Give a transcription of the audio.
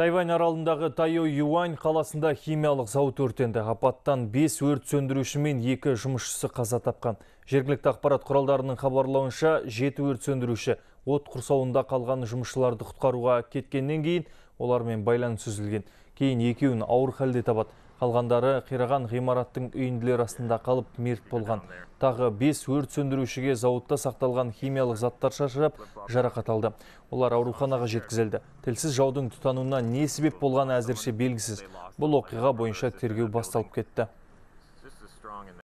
Тайвань аралындағы Тайо Юань қаласында химиялық зауыт өртенді. Апаттан 5 өрт сөндіруші мен 2 жұмысшысы қаза тапқан. Жергілікті ақпарат құралдарының хабарлауынша 7 өрт сөндіруші от құрсауында қалған жұмысшыларды құтқаруға кеткеннен кейін олармен байланыс үзілген. Кейін екеуін ауыр халде табады қалғандары қираған ғимараттың үйінділер астында қалып мерт болған тағы 5 өрт сөндірушіге зауытта сақталған химиялық заттар шашырап жарақат алды олар ауруханаға жеткізілді тілсіз жаудың тұтануына не себеп болған әзірше белгісіз бұл оқиға бойынша тергеу басталып кетті